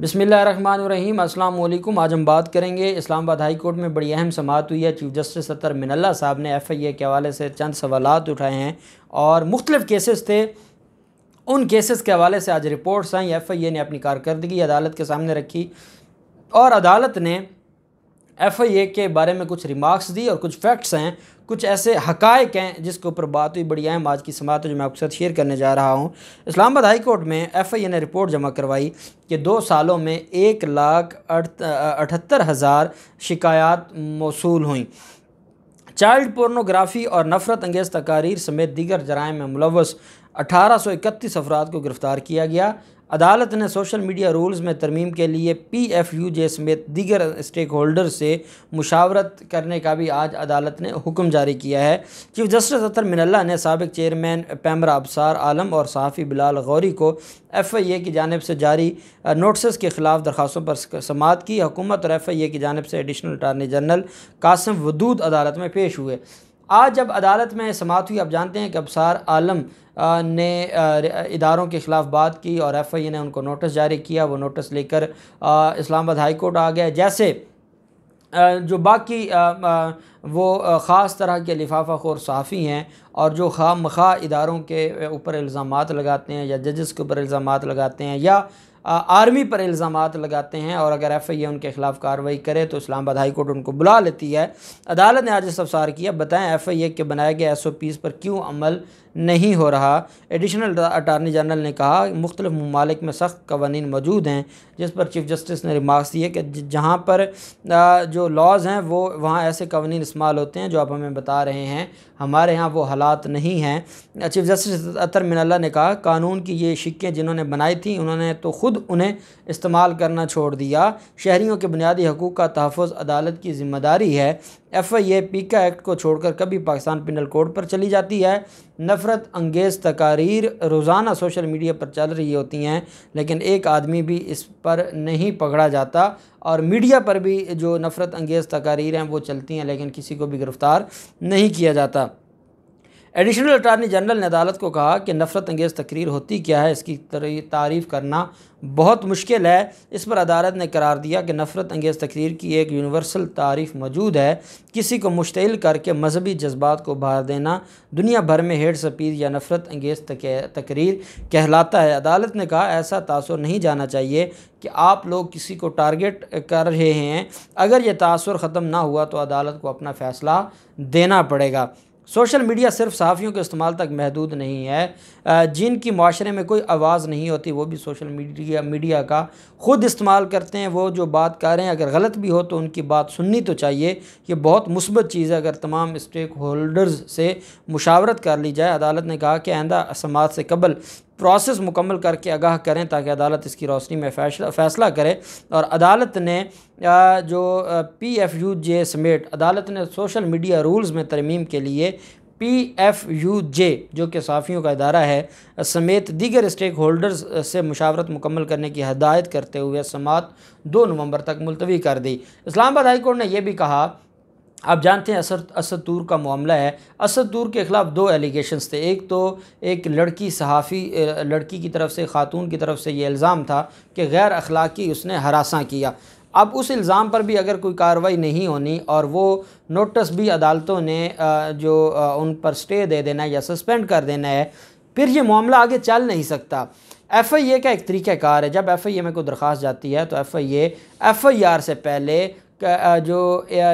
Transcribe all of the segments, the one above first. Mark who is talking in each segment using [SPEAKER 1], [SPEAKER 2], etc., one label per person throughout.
[SPEAKER 1] बसमीम अल्लाम आज हम बात करेंगे इस्लामाबाद हाई कोर्ट में बड़ी अहम समात हुई है चीफ जस्टिस सत्तर मिनल्ला साहब ने एफ़ आई ए के हवाले से चंद सवाल उठाए हैं और मुख्तलिफ़ केसेस थे उन केसेस के हवाले से आज reports I F I A ने अपनी कारकर्दगी अदालत के सामने रखी और अदालत ने एफ़ आई ए के बारे में कुछ रिमार्क्स दी और कुछ फैक्ट्स हैं कुछ ऐसे हकायक हैं जिसके ऊपर बात हुई बड़ी अहम आज की समात जो मैं आपके साथ शेयर करने जा रहा हूँ इस्लामाबाद हाई कोर्ट में एफ आई ए ने रिपोर्ट जमा करवाई कि दो सालों में एक लाख अठहत्तर हज़ार शिकायत मौसू हुई चाइल्ड पोर्नोग्राफी और नफरत अंगेज तकारीर समेत दीगर जराय में मुलवस अठारह सौ इकतीस अफराद को गिरफ़्तार किया गया अदालत ने सोशल मीडिया रूल्स में तरमीम के लिए पी एफ यू जे समेत दीगर स्टेक होल्डर से मुशावरत करने का भी आज अदालत ने हुक्म जारी किया है चीफ जस्टिस अतर मिनल्ला ने सबक चेयरमैन पैमरा अबसार आलम और सहाफ़ी बिलाल गौरी को एफ़ आई ए की जानब से जारी नोटिस के ख़िलाफ़ दरख्वास्तों पर समात की हुकूमत और एफ़ आई ए की जानब से additional attorney general Qasim Wadood अदालत में पेश हुए आज जब अदालत में समात हुई आप जानते हैं कि अबसार आलम ने इदारों के ख़िलाफ़ बात की और एफ़ आई ने उनको नोटिस जारी किया वो नोटिस लेकर इस्लामाबाद हाई कोर्ट आ गया जैसे जो बाकी वो ख़ास तरह के लिफाफा खोर सहाफ़ी हैं और जो खाम खा इदारों के ऊपर इल्ज़ाम लगाते हैं या जजेस के ऊपर इल्ज़ाम लगाते हैं या आर्मी पर इल्ज़ाम लगाते हैं और अगर एफ आई ए उनके ख़िलाफ़ कार्रवाई करे तो इस्लामाबाद हाई कोर्ट उनको बुला लेती है अदालत ने आज इस्तफसार किया बताएं एफ आई ए के बनाए गए एस ओ पीज़ पर क्यों अमल नहीं हो रहा एडिशनल अटारनी जनरल ने कहा मुख्तलिफ ममालिक में सख्त कवानीन मौजूद हैं जिस पर चीफ जस्टिस ने रिमार्क दिए कि जहाँ पर जो लॉज हैं वो वहाँ ऐसे कवानीन इस्तेमाल होते हैं जो आप हमें बता रहे हैं हमारे यहाँ वो हालात नहीं हैं चीफ जस्टिस अतर मिनल्ला ने कहा कानून की ये शिक्कें जिन्होंने बनाई थी उन्होंने तो ख़ुद उन्हें इस्तेमाल करना छोड़ दिया शहरीों के बुनियादी हकूक़ का तहफ़ अदालत की ज़िम्मेदारी है एफ आई ए पी का एक्ट को छोड़कर कभी पाकिस्तान पिनल कोड पर चली जाती है नफ़रत अंगेज़ तकारीर रोज़ाना सोशल मीडिया पर चल रही होती हैं लेकिन एक आदमी भी इस पर नहीं पकड़ा जाता और मीडिया पर भी जो नफ़रत अंगेज़ तकारीर हैं वो चलती हैं लेकिन किसी को भी गिरफ़्तार नहीं किया जाता एडिशनल अटारनी जनरल ने अदालत को कहा कि नफरत अंगेज़ तकरीर होती क्या है इसकी तारीफ करना बहुत मुश्किल है इस पर अदालत ने करार दिया कि नफरत अंगेज़ तकरीर की एक यूनिवर्सल तारीफ मौजूद है किसी को मुश्तिल करके मजहबी जज्बात को भार देना दुनिया भर में हेड सपीद या नफरत अंगेज़ तकरीर कहलाता है अदालत ने कहा ऐसा तासर नहीं जाना चाहिए कि आप लोग किसी को टारगेट कर रहे हैं अगर यह तासर ख़त्म ना हुआ तो अदालत को अपना फ़ैसला देना पड़ेगा सोशल मीडिया सिर्फ सहाफ़ियों के इस्तेमाल तक महदूद नहीं है जिनकी माशरे में कोई आवाज़ नहीं होती वो भी सोशल मीडिया मीडिया का ख़ुद इस्तेमाल करते हैं वो जो बात कर रहे हैं अगर गलत भी हो तो उनकी बात सुननी तो चाहिए ये बहुत मुस्बत चीज़ है अगर तमाम स्टेक होल्डर्स से मुशावरत कर ली जाए अदालत ने कहा कि आइंदा समाज से कबल प्रोसेस मुकम्मल करके आगाह करें ताकि अदालत इसकी रोशनी में फैसला फैसला करे और अदालत ने जो पी एफ यू जे समेट अदालत ने सोशल मीडिया रूल्स में तरमीम के लिए पी एफ यू जे जो कि साफ़ियों का अदारा है समेत दीगर स्टेक होल्डर्स से मुशावरत मुकम्मल करने की हदायत करते हुए समात दो नवंबर तक मुलतवी कर दी इस्लामाबाद हाई कोर्ट ने यह भी कहा आप जानते हैं असद असदूर का मामला है दूर के ख़िलाफ़ दो एलिगेशंस थे एक तो एक लड़की सहाफ़ी लड़की की तरफ से ख़ातून की तरफ से ये इल्ज़ाम था कि गैर अखलाक़ी उसने हरासा किया अब उस इल्ज़ाम पर भी अगर कोई कार्रवाई नहीं होनी और वो नोटिस भी अदालतों ने जो उन पर स्टे दे देना है या सस्पेंड कर देना है फिर ये मामला आगे चल नहीं सकता एफ़ आई ए का एक तरीक़ाकार है जब एफ़ आई ए में कोई दरख्वास्त जाती है तो F I A F I R से पहले जो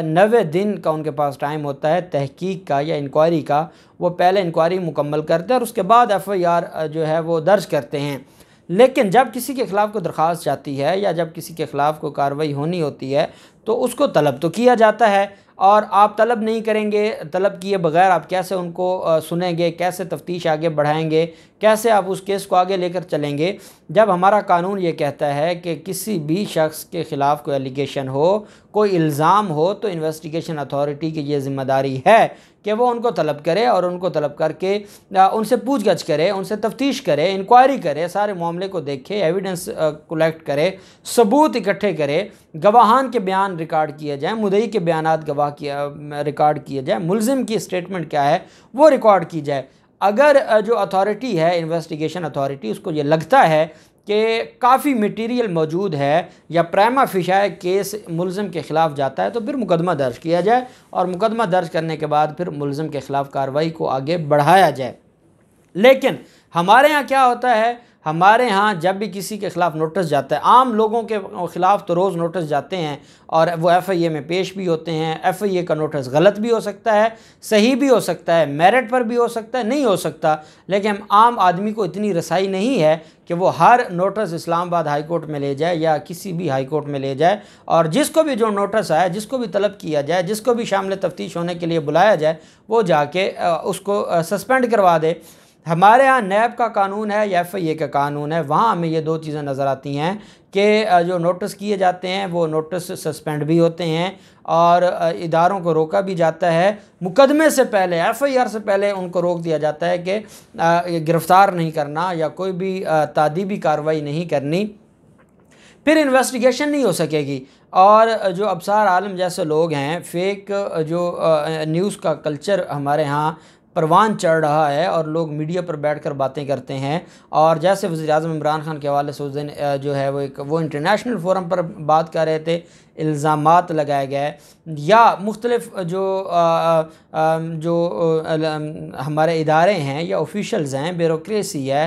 [SPEAKER 1] नवे दिन का उनके पास टाइम होता है तहकीक का या इंक्वायरी का वो पहले इंक्वायरी मुकम्मल करते हैं और उसके बाद एफ़ आई आर जो है वो दर्ज करते हैं लेकिन जब किसी के ख़िलाफ़ को दरख्वास्त जाती है या जब किसी के ख़िलाफ़ को कार्रवाई होनी होती है तो उसको तलब तो किया जाता है और आप तलब नहीं करेंगे तलब किए बगैर आप कैसे उनको सुनेंगे कैसे तफ्तीश आगे बढ़ाएंगे कैसे आप उस केस को आगे लेकर चलेंगे जब हमारा कानून ये कहता है कि किसी भी शख्स के ख़िलाफ़ कोई एलिगेशन हो कोई इल्ज़ाम हो तो इन्वेस्टिगेशन अथॉरिटी की ये ज़िम्मेदारी है कि वो उनको तलब करे और उनको तलब करके उनसे पूछ गछ करे उनसे तफ्तीश करे इंक्वायरी करे सारे मामले को देखे एविडेंस कलेक्ट करे सबूत इकट्ठे करे गवाहान के बयान रिकॉर्ड किए जाएँ मुदई के बयान गवाह किया रिकॉर्ड किए जाएँ मुलजिम की स्टेटमेंट क्या है वो रिकॉर्ड की जाए अगर जो अथॉरिटी है इन्वेस्टिगेशन अथॉरिटी उसको ये लगता है कि काफ़ी मटेरियल मौजूद है या प्रैमा फिशाए केस मुलम के ख़िलाफ़ जाता है तो फिर मुकदमा दर्ज किया जाए और मुकदमा दर्ज करने के बाद फिर मुलम के ख़िलाफ़ कार्रवाई को आगे बढ़ाया जाए लेकिन हमारे यहाँ क्या होता है हमारे यहाँ जब भी किसी के ख़िलाफ़ नोटिस जाता है आम लोगों के ख़िलाफ़ तो रोज़ नोटिस जाते हैं और वो एफ़ आई ए में पेश भी होते हैं एफ़ आई ए का नोटिस गलत भी हो सकता है सही भी हो सकता है मेरिट पर भी हो सकता है नहीं हो सकता लेकिन आम आदमी को इतनी रसाई नहीं है कि वो हर नोटिस इस्लामाबाद हाई कोर्ट में ले जाए या किसी भी हाई कोर्ट में ले जाए और जिसको भी जो नोटिस आए जिसको भी तलब किया जाए जिसको भी शामिल तफ्तीश होने के लिए बुलाया जाए वो जाके उसको सस्पेंड करवा दे हमारे यहाँ नैब का कानून है या एफ आई ए का कानून है वहाँ हमें ये दो चीज़ें नज़र आती हैं कि जो नोटिस किए जाते हैं वो नोटिस सस्पेंड भी होते हैं और इदारों को रोका भी जाता है मुकदमे से पहले एफ आई आर से पहले उनको रोक दिया जाता है कि गिरफ़्तार नहीं करना या कोई भी तादीबी कार्रवाई नहीं करनी फिर इन्वेस्टिगेशन नहीं हो सकेगी और जो अबसार आलम जैसे लोग हैं फेक जो न्यूज़ का कल्चर हमारे यहाँ परवान चढ़ रहा है और लोग मीडिया पर बैठ कर बातें करते हैं और जैसे वजी अजम इमरान खान के हवाले से उस दिन जो है वो एक वो इंटरनेशनल फोरम पर बात कर रहे थे इल्ज़ाम लगाए गए या मुख्तलफ जो आ, आ, जो आ, हमारे इदारे हैं या ऑफिशल्स हैं ब्यूरोसी है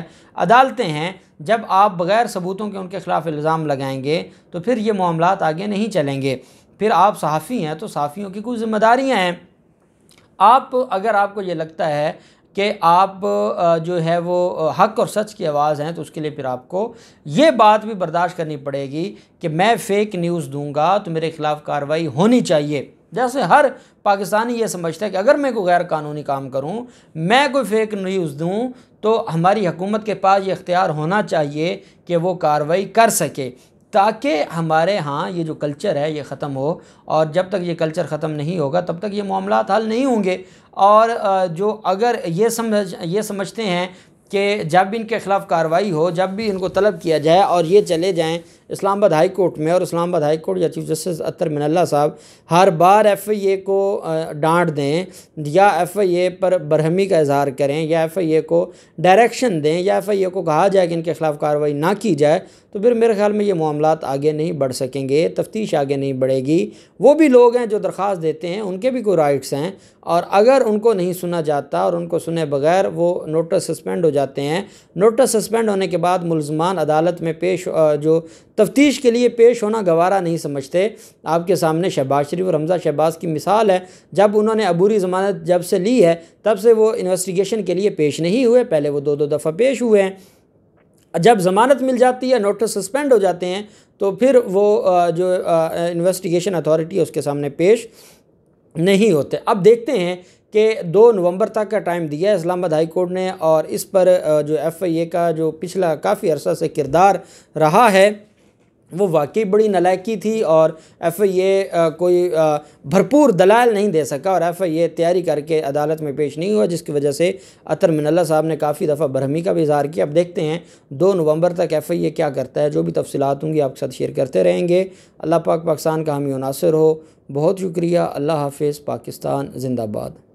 [SPEAKER 1] अदालतें हैं जब आप बग़ैर सबूतों के उनके ख़िलाफ़ इल्ज़ाम लगाएंगे तो फिर ये मामला आगे नहीं चलेंगे फिर आप सहाफ़ी हैं तो सहाफ़ियों की कुछ ज़िम्मेदारियाँ हैं आप अगर आपको ये लगता है कि आप जो है वो हक और सच की आवाज़ हैं तो उसके लिए फिर आपको ये बात भी बर्दाश्त करनी पड़ेगी कि मैं फेक न्यूज़ दूंगा तो मेरे ख़िलाफ़ कार्रवाई होनी चाहिए जैसे हर पाकिस्तानी ये समझता है कि अगर मैं कोई गैर कानूनी काम करूं मैं कोई फेक न्यूज़ दूं तो हमारी हुकूमत के पास ये इख्तियार होना चाहिए कि वो कार्रवाई कर सके ताकि हमारे यहाँ ये जो कल्चर है ये ख़त्म हो और जब तक ये कल्चर ख़त्म नहीं होगा तब तक ये मामला हल नहीं होंगे और जो अगर ये समझ ये समझते हैं कि जब भी इनके ख़िलाफ़ कार्रवाई हो जब भी इनको तलब किया जाए और ये चले जाएँ इस्लामाबाद हाई कोर्ट में और इस्लामाबाद हाई कोर्ट या चीफ जस्टिस अतर मिनल्ला साहब हर बार एफ़ आई ए को डांट दें या एफ़ आई ए पर बरहमी का इजहार करें या एफ़ आई ए को डायरेक्शन दें या एफ़ आई ए को कहा जाए कि इनके ख़िलाफ़ कार्रवाई ना की जाए तो फिर मेरे ख्याल में ये मामला आगे नहीं बढ़ सकेंगे तफ्तीश आगे नहीं बढ़ेगी वो भी लोग हैं जो दरख्वास्त देते हैं उनके भी कोई राइट्स हैं और अगर उनको नहीं सुना जाता और उनको सुने बगैर वो नोटिस सस्पेंड हो जाते हैं नोटिस सस्पेंड होने के बाद मुलजमान अदालत में पेश जो तफ्तीश के लिए पेश होना गवारा नहीं समझते आपके सामने शहबाज शरीफ और हमजा शहबाज की मिसाल है जब उन्होंने अबूरी ज़मानत जब से ली है तब से वो इन्वेस्टिगेशन के लिए पेश नहीं हुए पहले वो दो दो दफ़ा पेश हुए हैं जब ज़मानत मिल जाती है नोटिस सस्पेंड हो जाते हैं तो फिर वो जो इन्वेस्टिगेशन अथॉरिटी है उसके सामने पेश नहीं होते अब देखते हैं कि दो नवंबर तक का टाइम दिया है इस्लामाबाद हाई कोर्ट ने और इस पर जो एफ आई ए का जो पिछला काफ़ी अरसा से किरदार रहा है वो वाकई बड़ी नलायकी थी और एफ आई ए कोई भरपूर दलाल नहीं दे सका और एफ ए तैयारी करके अदालत में पेश नहीं हुआ जिसकी वजह से अतर मिनल्ला साहब ने काफ़ी दफ़ा बरहमी का भी इजहार किया अब देखते हैं दो नवंबर तक एफ ए क्या करता है जो भी तफसीत होंगी आपके साथ शेयर करते रहेंगे अल्लाह पाक पाकिस्तान का हमी मुनासर हो बहुत शुक्रिया अल्लाह हाफिज़ पाकिस्तान जिंदाबाद